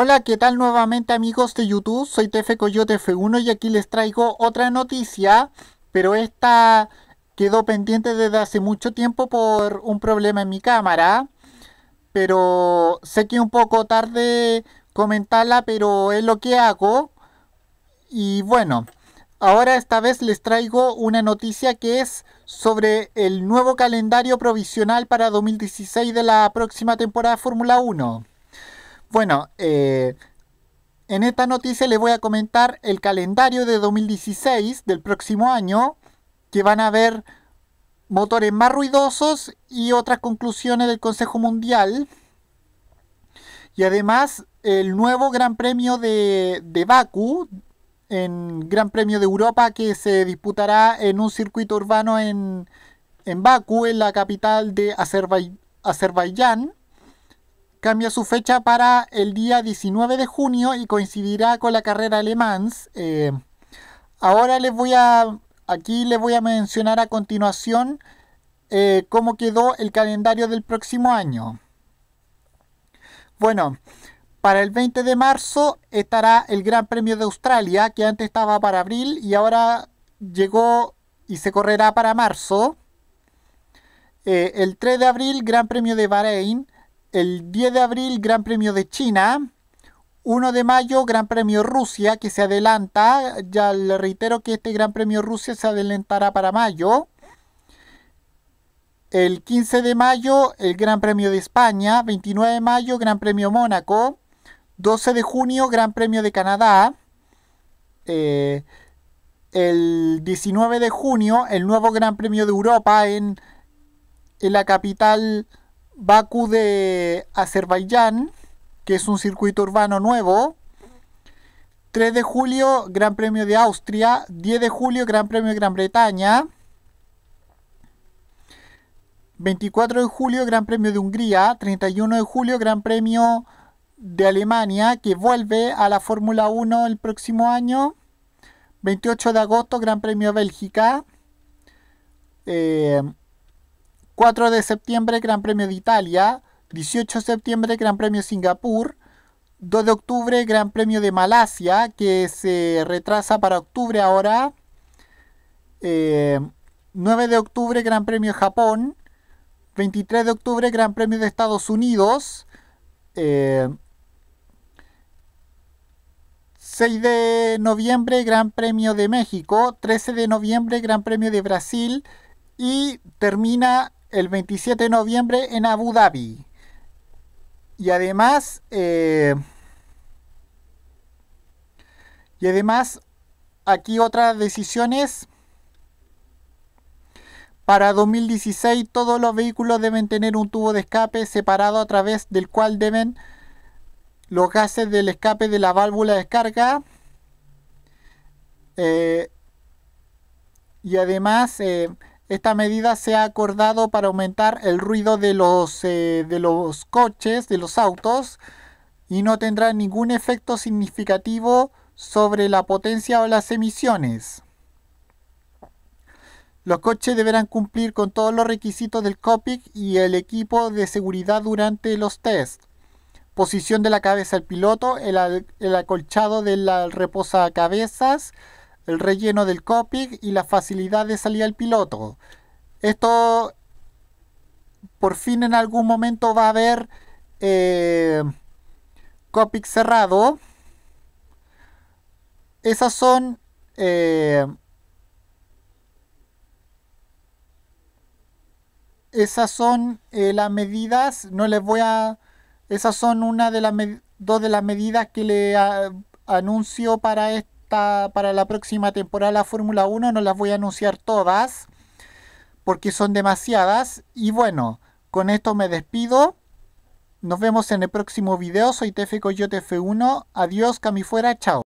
Hola, ¿qué tal nuevamente amigos de YouTube? Soy TF Coyote F1 y aquí les traigo otra noticia, pero esta quedó pendiente desde hace mucho tiempo por un problema en mi cámara, pero sé que un poco tarde comentarla, pero es lo que hago. Y bueno, ahora esta vez les traigo una noticia que es sobre el nuevo calendario provisional para 2016 de la próxima temporada Fórmula 1. Bueno, eh, en esta noticia les voy a comentar el calendario de 2016 del próximo año, que van a haber motores más ruidosos y otras conclusiones del Consejo Mundial. Y además el nuevo Gran Premio de, de Baku, en Gran Premio de Europa que se disputará en un circuito urbano en, en Bakú, en la capital de Azerbaiyán cambia su fecha para el día 19 de junio y coincidirá con la carrera alemán eh, ahora les voy a, aquí les voy a mencionar a continuación eh, cómo quedó el calendario del próximo año. Bueno, para el 20 de marzo estará el Gran Premio de Australia, que antes estaba para abril y ahora llegó y se correrá para marzo. Eh, el 3 de abril, Gran Premio de Bahrein el 10 de abril Gran Premio de China, 1 de mayo Gran Premio Rusia que se adelanta, ya le reitero que este Gran Premio Rusia se adelantará para mayo. El 15 de mayo el Gran Premio de España, 29 de mayo Gran Premio Mónaco, 12 de junio Gran Premio de Canadá, eh, el 19 de junio el nuevo Gran Premio de Europa en, en la capital baku de Azerbaiyán, que es un circuito urbano nuevo. 3 de julio, Gran Premio de Austria. 10 de julio, Gran Premio de Gran Bretaña. 24 de julio, Gran Premio de Hungría. 31 de julio, Gran Premio de Alemania, que vuelve a la Fórmula 1 el próximo año. 28 de agosto, Gran Premio de Bélgica. Eh, 4 de septiembre Gran Premio de Italia, 18 de septiembre Gran Premio de Singapur, 2 de octubre Gran Premio de Malasia, que se retrasa para octubre ahora, 9 eh, de octubre Gran Premio de Japón, 23 de octubre Gran Premio de Estados Unidos, 6 eh, de noviembre Gran Premio de México, 13 de noviembre Gran Premio de Brasil y termina el 27 de noviembre en Abu Dhabi. Y además, eh, y además, aquí otras decisiones. Para 2016 todos los vehículos deben tener un tubo de escape separado a través del cual deben los gases del escape de la válvula de descarga. Eh, y además eh, esta medida se ha acordado para aumentar el ruido de los, eh, de los coches, de los autos, y no tendrá ningún efecto significativo sobre la potencia o las emisiones. Los coches deberán cumplir con todos los requisitos del COPIC y el equipo de seguridad durante los tests. Posición de la cabeza del piloto, el, el acolchado del reposacabezas, el relleno del copic y la facilidad de salir al piloto. Esto, por fin en algún momento va a haber eh, cerrado. Esas son... Eh, esas son eh, las medidas, no les voy a... Esas son una de las dos de las medidas que le anuncio para esto para la próxima temporada la Fórmula 1. No las voy a anunciar todas porque son demasiadas. Y bueno, con esto me despido. Nos vemos en el próximo video. Soy Tefe Coyote F1. Adiós, cami fuera. Chao.